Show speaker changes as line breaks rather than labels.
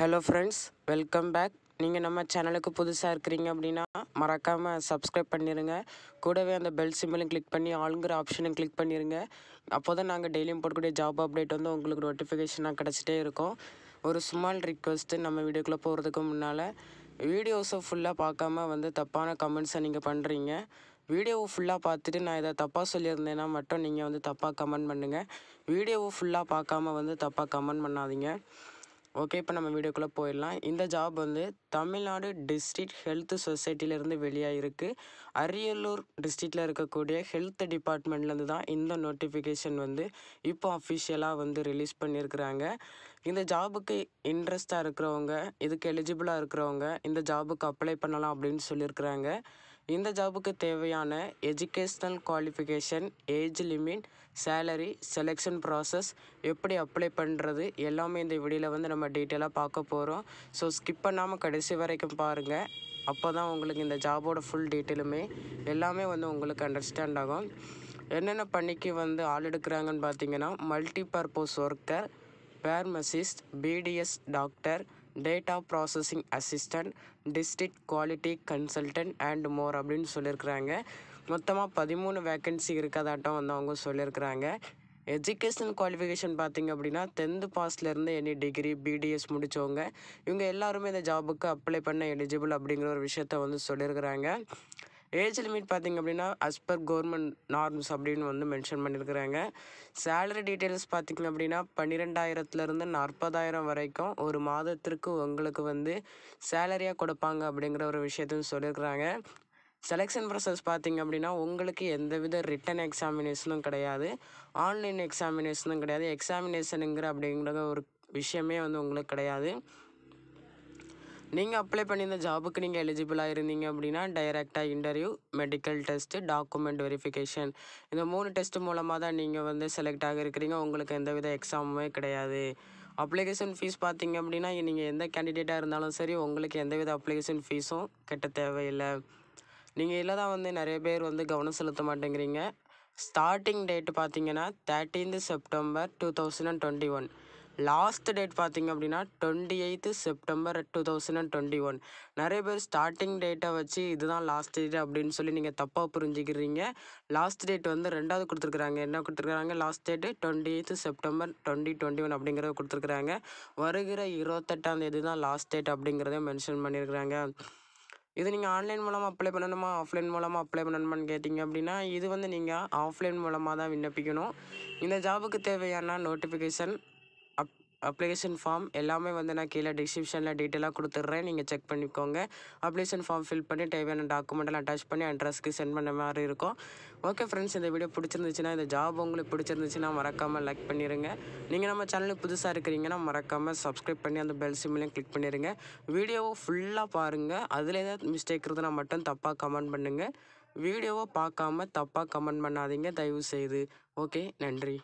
hello friends welcome back நீங்கள் நம்ம சேனலுக்கு புதுசாக இருக்கிறீங்க அப்படின்னா மறக்காமல் சப்ஸ்கிரைப் பண்ணிடுங்க கூடவே அந்த பெல் சிம்பிளும் கிளிக் பண்ணி ஆளுங்கிற ஆப்ஷனும் கிளிக் பண்ணிடுங்க அப்போ தான் நாங்கள் டெய்லியும் போடக்கூடிய ஜாப் அப்டேட் வந்து உங்களுக்கு நோட்டிஃபிகேஷனாக கிடச்சிட்டே இருக்கும் ஒரு ஸ்மால் ரிக்வெஸ்ட்டு நம்ம வீடியோக்குள்ளே போகிறதுக்கு முன்னால் வீடியோஸை ஃபுல்லாக பார்க்காம வந்து தப்பான கமெண்ட்ஸை நீங்கள் பண்ணுறீங்க வீடியோவை ஃபுல்லாக பார்த்துட்டு நான் இதை தப்பாக சொல்லியிருந்தேன்னா மட்டும் நீங்கள் வந்து தப்பாக கமெண்ட் பண்ணுங்கள் வீடியோவை ஃபுல்லாக பார்க்காம வந்து தப்பாக கமெண்ட் பண்ணாதீங்க ஓகே இப்போ நம்ம வீடியோக்குள்ளே போயிடலாம் இந்த ஜாப் வந்து தமிழ்நாடு டிஸ்ட்ரிக்ட் ஹெல்த் சொசைட்டிலேருந்து வெளியாக இருக்குது அரியலூர் டிஸ்ட்ரிக்டில் இருக்கக்கூடிய ஹெல்த் டிபார்ட்மெண்ட்லேருந்து தான் இந்த நோட்டிஃபிகேஷன் வந்து இப்போ அஃபிஷியலாக வந்து ரிலீஸ் பண்ணியிருக்கிறாங்க இந்த ஜாபுக்கு இன்ட்ரெஸ்ட்டாக இருக்கிறவங்க இதுக்கு எலிஜிபிளாக இருக்கிறவங்க இந்த ஜாபுக்கு அப்ளை பண்ணலாம் அப்படின்னு சொல்லியிருக்கிறாங்க இந்த ஜாபுக்கு தேவையான educational qualification age limit salary selection process எப்படி அப்ளை பண்ணுறது எல்லாமே இந்த வீடியோவில் வந்து நம்ம டீட்டெயிலாக பார்க்க போகிறோம் ஸோ ஸ்கிப் பண்ணாமல் கடைசி வரைக்கும் பாருங்கள் அப்போ தான் உங்களுக்கு இந்த ஜாபோட ஃபுல் டீட்டெயிலுமே எல்லாமே வந்து உங்களுக்கு அண்டர்ஸ்டாண்ட் ஆகும் என்னென்ன பணிக்கு வந்து ஆள் எடுக்கிறாங்கன்னு பார்த்தீங்கன்னா multi purpose worker pharmacist BDS doctor data processing assistant district quality consultant and more அப்படின்னு சொல்லியிருக்கிறாங்க மொத்தமாக பதிமூணு வேக்கன்சி இருக்கதாட்டம் வந்து அவங்க சொல்லியிருக்கிறாங்க எஜுகேஷனல் குவாலிஃபிகேஷன் பார்த்திங்க அப்படின்னா டென்த்து பாஸ்ட்லேருந்து எனி டிகிரி பிடிஎஸ் முடித்தவங்க இவங்க எல்லாருமே இந்த ஜாபுக்கு அப்ளை பண்ண எலிஜிபிள் அப்படிங்கிற ஒரு விஷயத்த வந்து சொல்லியிருக்கிறாங்க ஏஜ் லிமிட் பார்த்திங்க அப்படின்னா அஸ் பர் கவர்மெண்ட் நார்ம்ஸ் அப்படின்னு வந்து மென்ஷன் பண்ணியிருக்கிறாங்க சேலரி டீட்டெயில்ஸ் பார்த்திங்க அப்படின்னா பன்னிரெண்டாயிரத்துலேருந்து நாற்பதாயிரம் வரைக்கும் ஒரு மாதத்திற்கு உங்களுக்கு வந்து சேலரியாக கொடுப்பாங்க அப்படிங்கிற ஒரு விஷயத்தையும் சொல்லியிருக்கிறாங்க செலெக்ஷன் ப்ராசஸ் பார்த்திங்க அப்படின்னா உங்களுக்கு எந்த வித ரிட்டன் எக்ஸாமினேஷனும் கிடையாது ஆன்லைன் எக்ஸாமினேஷனும் கிடையாது எக்ஸாமினேஷனுங்கிற அப்படிங்கிற ஒரு விஷயமே வந்து உங்களுக்கு கிடையாது நீங்கள் அப்ளை பண்ணியிருந்த ஜாபுக்கு நீங்கள் எலிஜிபிளாக இருந்தீங்க அப்படின்னா டைரெக்டாக interview medical test document verification இந்த மூணு டெஸ்ட்டு மூலமாக தான் நீங்கள் வந்து செலக்ட் ஆக இருக்கிறீங்க உங்களுக்கு எந்தவித எக்ஸாமுமே கிடையாது அப்ளிகேஷன் ஃபீஸ் பார்த்தீங்க அப்படின்னா நீங்கள் எந்த கேண்டிடேட்டாக இருந்தாலும் சரி உங்களுக்கு எந்தவித அப்ளிகேஷன் ஃபீஸும் கட்ட தேவையில்லை நீங்கள் இல்லை தான் வந்து நிறைய பேர் வந்து கவனம் செலுத்த மாட்டேங்கிறீங்க ஸ்டார்டிங் டேட் பார்த்தீங்கன்னா thirteenth September two thousand and twenty one last date பார்த்திங்க அப்படின்னா twenty eighth September two thousand and twenty one நிறைய பேர் ஸ்டார்டிங் டேட்டை வச்சு இதுதான் லாஸ்ட் டேட் அப்படின்னு சொல்லி நீங்கள் தப்பாக புரிஞ்சுக்கிறீங்க லாஸ்ட் டேட் வந்து ரெண்டாவது கொடுத்துருக்குறாங்க என்ன கொடுத்துருக்குறாங்க last date twenty eighth September twenty twenty one அப்படிங்கிறத கொடுத்துருக்குறாங்க வருகிற இருபத்தெட்டாம் தேதி தான் லாஸ்ட் டேட் அப்படிங்கிறத மென்ஷன் பண்ணியிருக்கிறாங்க இது நீங்கள் ஆன்லைன் மூலமாக அப்ளை பண்ணணுமா ஆஃப்லைன் மூலமாக அப்ளை பண்ணணுமான்னு கேட்டிங்க அப்படின்னா இது வந்து நீங்கள் ஆஃப்லைன் மூலமாக தான் விண்ணப்பிக்கணும் இந்த ஜாபுக்கு தேவையான நோட்டிஃபிகேஷன் அப்ளிகேஷன் ஃபார்ம் எல்லாமே வந்து நான் கீழே டிஸ்கிரிப்ஷனில் டீட்டெயிலாக கொடுத்துட்றேன் நீங்கள் செக் பண்ணிக்கோங்க அப்ளிகேஷன் ஃபார்ம் ஃபில் பண்ணி தேவையான டாக்குமெண்ட்டெல்லாம் அட்டாச் பண்ணி அட்ரஸ்க்கு சென்ட் பண்ண மாதிரி இருக்கும் ஓகே ஃப்ரெண்ட்ஸ் இந்த வீடியோ பிடிச்சிருந்துச்சுன்னா இந்த ஜாப் உங்களுக்கு பிடிச்சிருந்துச்சுன்னா மறக்காமல் லைக் பண்ணிடுங்க நீங்கள் நம்ம சேனலுக்கு புதுசாக இருக்கிறீங்கன்னா மறக்காமல் சப்ஸ்கிரைப் பண்ணி அந்த பெல் சிம்லையும் கிளிக் பண்ணிடுங்க வீடியோவை ஃபுல்லாக பாருங்கள் அதில் ஏதாவது மிஸ்டேக் இருந்தால் மட்டும் தப்பாக கமெண்ட் பண்ணுங்கள் வீடியோவை பார்க்காம தப்பாக கமெண்ட் பண்ணாதீங்க தயவு செய்து ஓகே நன்றி